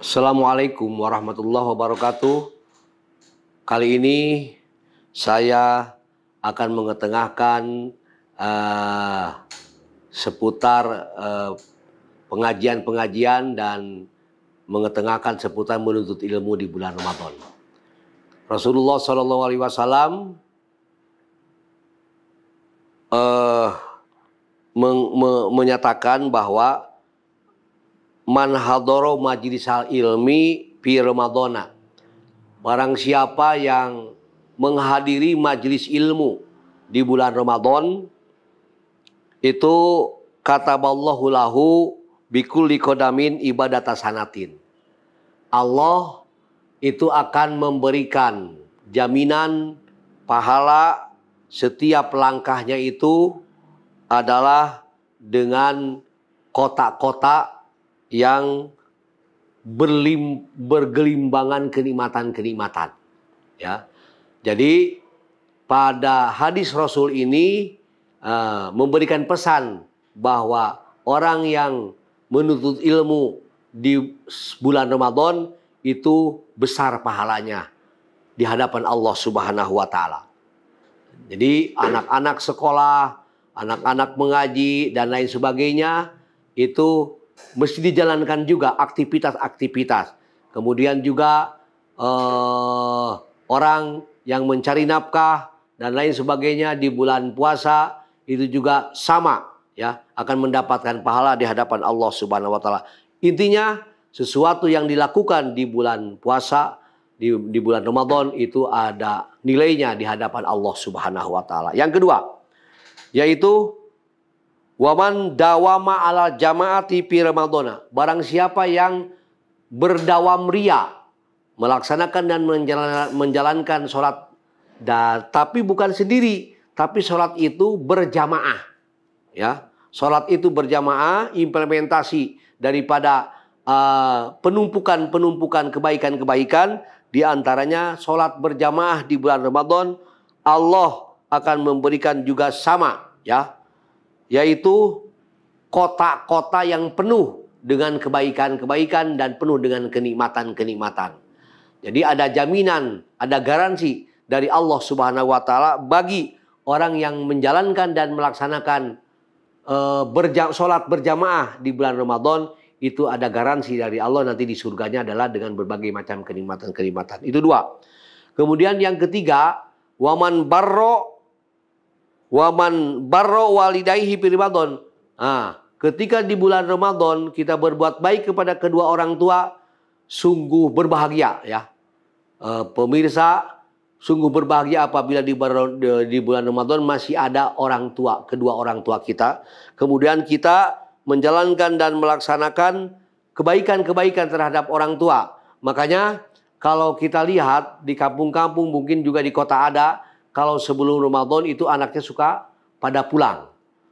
Assalamualaikum warahmatullahi wabarakatuh. Kali ini saya akan mengetengahkan uh, seputar eh, pengajian-pengajian uh, dan mengetengahkan seputar menuntut ilmu di bulan Ramadan. Rasulullah Shallallahu Alaihi Wasallam uh, eh, men me menyatakan bahwa man hadoro al ilmi fi Ramadana. Barang siapa yang menghadiri majlis ilmu di bulan Ramadan itu kata Allahu lahu bikul kodamin ibadat sanatin. Allah itu akan memberikan jaminan pahala setiap langkahnya itu adalah dengan kotak-kotak yang berlim, bergelimbangan kenikmatan-kenikmatan. Ya. Jadi pada hadis Rasul ini uh, memberikan pesan bahwa orang yang menuntut ilmu di bulan Ramadan itu besar pahalanya di hadapan Allah Subhanahu wa taala. Jadi anak-anak sekolah, anak-anak mengaji dan lain sebagainya itu mesti dijalankan juga aktivitas-aktivitas. Kemudian juga eh, orang yang mencari nafkah dan lain sebagainya di bulan puasa itu juga sama ya akan mendapatkan pahala di hadapan Allah Subhanahu wa taala. Intinya sesuatu yang dilakukan di bulan puasa di, di bulan Ramadan itu ada nilainya di hadapan Allah Subhanahu wa taala. Yang kedua yaitu Waman dawama ala jamaati fi Ramadona. Barang siapa yang berdawam ria. Melaksanakan dan menjalankan sholat. da, tapi bukan sendiri. Tapi sholat itu berjamaah. Ya, Sholat itu berjamaah implementasi daripada eh, penumpukan-penumpukan uh, kebaikan-kebaikan. Di antaranya sholat berjamaah di bulan Ramadan. Allah akan memberikan juga sama ya yaitu kota-kota yang penuh dengan kebaikan-kebaikan dan penuh dengan kenikmatan-kenikmatan. Jadi ada jaminan, ada garansi dari Allah Subhanahu wa taala bagi orang yang menjalankan dan melaksanakan e, berja sholat berjamaah di bulan Ramadan itu ada garansi dari Allah nanti di surganya adalah dengan berbagai macam kenikmatan-kenikmatan. Itu dua. Kemudian yang ketiga, waman barro Waman barro walidaihi fi Ramadan. Ah, ketika di bulan Ramadan kita berbuat baik kepada kedua orang tua sungguh berbahagia ya. E, pemirsa sungguh berbahagia apabila di, di bulan Ramadan masih ada orang tua, kedua orang tua kita. Kemudian kita menjalankan dan melaksanakan kebaikan-kebaikan terhadap orang tua. Makanya kalau kita lihat di kampung-kampung mungkin juga di kota ada kalau sebelum Ramadan itu anaknya suka pada pulang.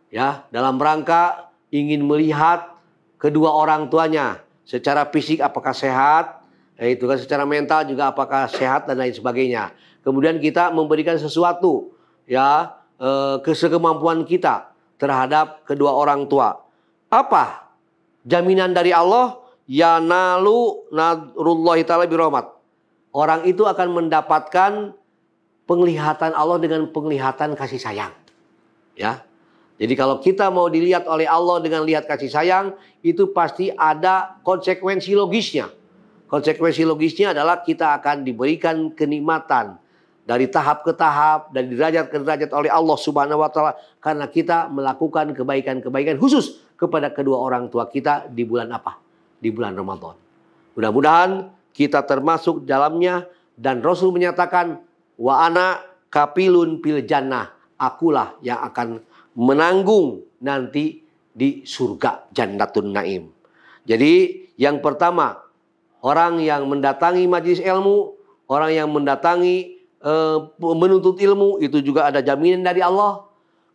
Ya, dalam rangka ingin melihat kedua orang tuanya secara fisik apakah sehat, ya itu kan secara mental juga apakah sehat dan lain sebagainya. Kemudian kita memberikan sesuatu ya ke eh, kesekemampuan kita terhadap kedua orang tua. Apa jaminan dari Allah? Ya nalu nadrullahi taala birahmat. Orang itu akan mendapatkan penglihatan Allah dengan penglihatan kasih sayang. Ya. Jadi kalau kita mau dilihat oleh Allah dengan lihat kasih sayang, itu pasti ada konsekuensi logisnya. Konsekuensi logisnya adalah kita akan diberikan kenikmatan dari tahap ke tahap, dan derajat ke derajat oleh Allah Subhanahu wa taala karena kita melakukan kebaikan-kebaikan khusus kepada kedua orang tua kita di bulan apa? Di bulan Ramadan. Mudah-mudahan kita termasuk dalamnya dan Rasul menyatakan wa ana kapilun pil jannah. Akulah yang akan menanggung nanti di surga Jannatun Naim. Jadi yang pertama, orang yang mendatangi majlis ilmu, orang yang mendatangi e, menuntut ilmu itu juga ada jaminan dari Allah.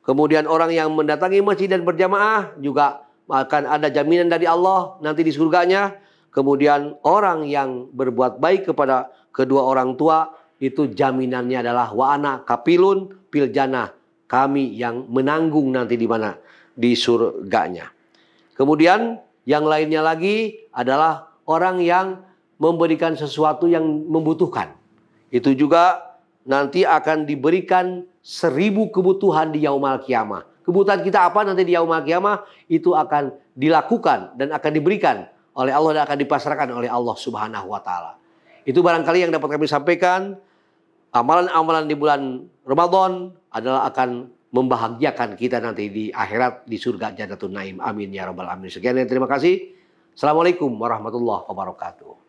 Kemudian orang yang mendatangi masjid dan berjamaah juga akan ada jaminan dari Allah nanti di surganya. Kemudian orang yang berbuat baik kepada kedua orang tua itu jaminannya adalah wa'ana kapilun piljana. Kami yang menanggung nanti di mana? Di surganya. Kemudian yang lainnya lagi adalah orang yang memberikan sesuatu yang membutuhkan. Itu juga nanti akan diberikan seribu kebutuhan di yaumal kiamah. Kebutuhan kita apa nanti di yaumal kiamah itu akan dilakukan dan akan diberikan oleh Allah dan akan dipasarkan oleh Allah Subhanahu wa taala. Itu barangkali yang dapat kami sampaikan amalan-amalan di bulan Ramadan adalah akan membahagiakan kita nanti di akhirat di surga Jannatul Naim. Amin ya rabbal alamin. Sekian ya, terima kasih. Assalamualaikum warahmatullahi wabarakatuh.